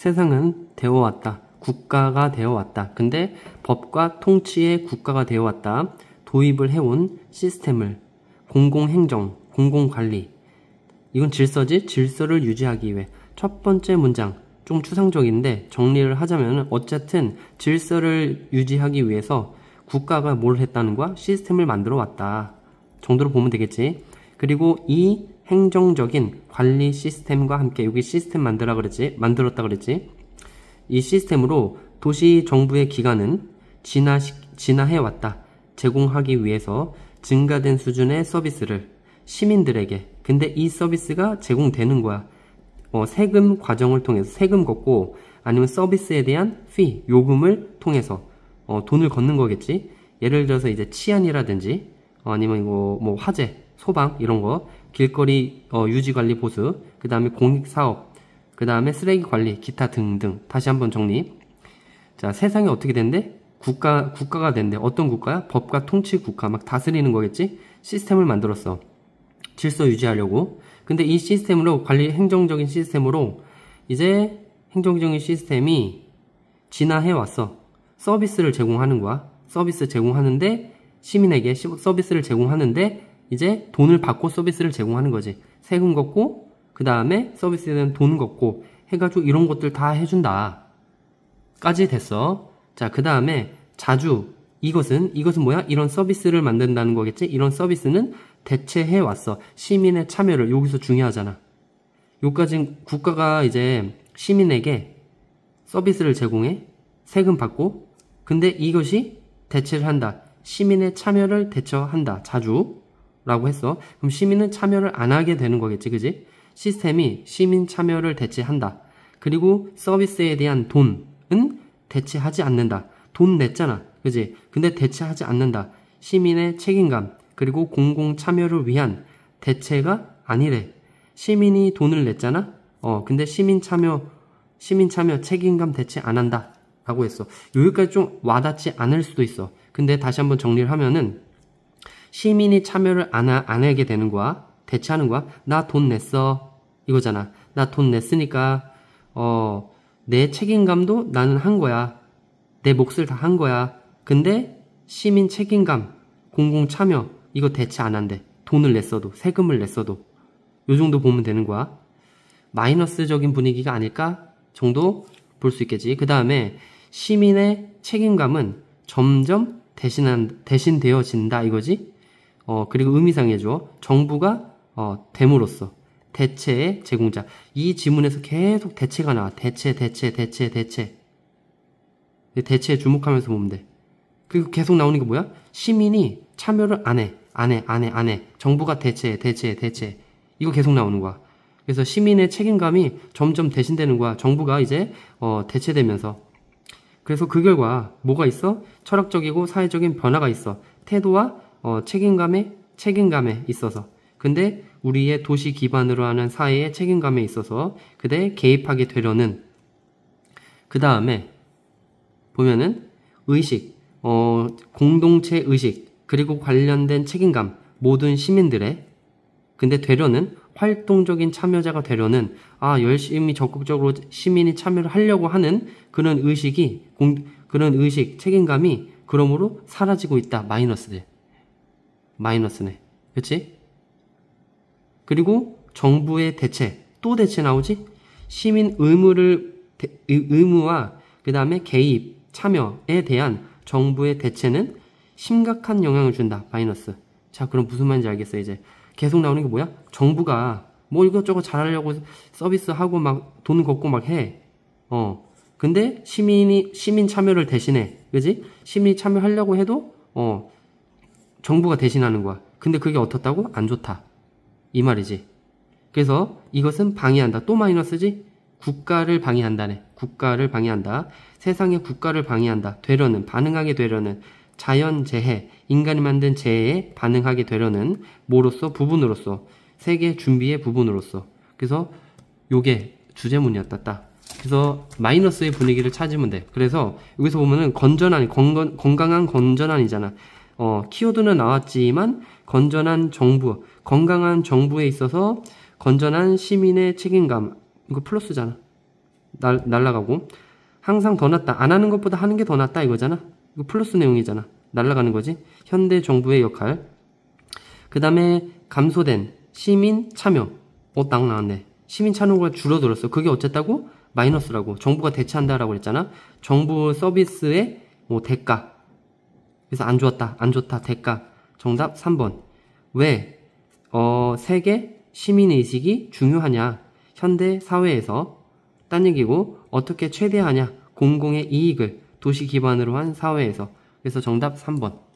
세상은 되어왔다. 국가가 되어왔다. 근데 법과 통치의 국가가 되어왔다. 도입을 해온 시스템을 공공행정, 공공관리 이건 질서지 질서를 유지하기 위해 첫 번째 문장 좀 추상적인데 정리를 하자면 어쨌든 질서를 유지하기 위해서 국가가 뭘 했다는 거야? 시스템을 만들어 왔다 정도로 보면 되겠지 그리고 이 행정적인 관리 시스템과 함께 여기 시스템 만들라 그랬지 만들었다 그랬지 이 시스템으로 도시 정부의 기관은 진화 진화해 왔다 제공하기 위해서 증가된 수준의 서비스를 시민들에게 근데 이 서비스가 제공되는 거야 어, 세금 과정을 통해서 세금 걷고 아니면 서비스에 대한 피 요금을 통해서 어, 돈을 걷는 거겠지 예를 들어서 이제 치안이라든지 어, 아니면 이거 뭐 화재 소방 이런 거, 길거리 어, 유지 관리 보수, 그 다음에 공익 사업, 그 다음에 쓰레기 관리, 기타 등등. 다시 한번 정리. 자, 세상이 어떻게 된대? 국가 국가가 된대. 어떤 국가야? 법과 통치 국가 막 다스리는 거겠지? 시스템을 만들었어. 질서 유지하려고. 근데 이 시스템으로 관리 행정적인 시스템으로 이제 행정적인 시스템이 진화해 왔어. 서비스를 제공하는 거야. 서비스 제공하는데 시민에게 서비스를 제공하는데 이제 돈을 받고 서비스를 제공하는 거지. 세금 걷고 그 다음에 서비스에 대한 돈 걷고 해가지고 이런 것들 다 해준다. 까지 됐어. 자, 그 다음에 자주 이것은 이것은 뭐야? 이런 서비스를 만든다는 거겠지? 이런 서비스는 대체해 왔어. 시민의 참여를 여기서 중요하잖아. 요까진 국가가 이제 시민에게 서비스를 제공해 세금 받고 근데 이것이 대체를 한다. 시민의 참여를 대처한다. 자주 라고 했어. 그럼 시민은 참여를 안 하게 되는 거겠지, 그지? 시스템이 시민 참여를 대체한다. 그리고 서비스에 대한 돈은 대체하지 않는다. 돈 냈잖아, 그지? 근데 대체하지 않는다. 시민의 책임감, 그리고 공공 참여를 위한 대체가 아니래. 시민이 돈을 냈잖아? 어, 근데 시민 참여, 시민 참여 책임감 대체 안 한다. 라고 했어. 여기까지 좀 와닿지 않을 수도 있어. 근데 다시 한번 정리를 하면은, 시민이 참여를 안, 하, 안 하게 되는 거야. 대체하는 거야. 나 돈 냈어. 이거잖아. 나 돈 냈으니까, 어, 내 책임감도 나는 한 거야. 내 몫을 다 한 거야. 근데 시민 책임감, 공공 참여, 이거 대체 안 한대. 돈을 냈어도, 세금을 냈어도. 요 정도 보면 되는 거야. 마이너스적인 분위기가 아닐까? 정도 볼 수 있겠지. 그 다음에 시민의 책임감은 점점 대신한, 대신되어진다 이거지? 어, 그리고 의미상해죠. 정부가 어, 됨으로써 대체의 제공자. 이 지문에서 계속 대체가 나와. 대체, 대체, 대체, 대체. 대체에 주목하면서 보면 돼. 그리고 계속 나오는 게 뭐야? 시민이 참여를 안 해. 안 해, 안 해, 안 해. 정부가 대체대체대체 이거 계속 나오는 거야. 그래서 시민의 책임감이 점점 대신되는 거야. 정부가 이제 어, 대체되면서. 그래서 그 결과 뭐가 있어? 철학적이고 사회적인 변화가 있어. 태도와 어, 책임감에 책임감에 있어서 근데 우리의 도시 기반으로 하는 사회의 책임감에 있어서 그대 개입하게 되려는 그 다음에 보면은 의식 어, 공동체 의식 그리고 관련된 책임감 모든 시민들의 근데 되려는 활동적인 참여자가 되려는 아 열심히 적극적으로 시민이 참여를 하려고 하는 그런 의식이 공, 그런 의식 책임감이 그러므로 사라지고 있다 마이너스들 마이너스네. 그치? 그리고 정부의 대체, 또 대체 나오지? 시민 의무를, 대, 의무와 그 다음에 개입, 참여에 대한 정부의 대체는 심각한 영향을 준다. 마이너스. 자, 그럼 무슨 말인지 알겠어, 이제. 계속 나오는 게 뭐야? 정부가 뭐 이것저것 잘하려고 서비스하고 막 돈 걷고 막 해. 어. 근데 시민이, 시민 참여를 대신해. 그지? 시민이 참여하려고 해도, 어, 정부가 대신하는 거야. 근데 그게 어떻다고? 안 좋다. 이 말이지. 그래서 이것은 방해한다. 또 마이너스지? 국가를 방해한다네. 국가를 방해한다. 세상의 국가를 방해한다. 되려는, 반응하게 되려는 자연 재해, 인간이 만든 재해에 반응하게 되려는 뭐로서 부분으로서 세계 준비의 부분으로서 그래서 요게 주제문이었다. 딱. 그래서 마이너스의 분위기를 찾으면 돼. 그래서 여기서 보면은 건전한 건건, 건강한 건전한이잖아. 어, 키워드는 나왔지만 건전한 정부, 건강한 정부에 있어서 건전한 시민의 책임감 이거 플러스잖아. 날 날라가고 항상 더 낫다. 안 하는 것보다 하는 게 더 낫다 이거잖아. 이거 플러스 내용이잖아. 날라가는 거지. 현대 정부의 역할. 그다음에 감소된 시민 참여. 어, 딱 나왔네. 시민 참여가 줄어들었어. 그게 어쨌다고? 마이너스라고. 정부가 대체한다라고 했잖아. 정부 서비스의 뭐 대가 그래서 안 좋았다, 안 좋다, 대가. 정답 3번. 왜, 어, 세계 시민의식이 중요하냐? 현대 사회에서. 딴 얘기고, 어떻게 최대하냐? 공공의 이익을 도시 기반으로 한 사회에서. 그래서 정답 3번.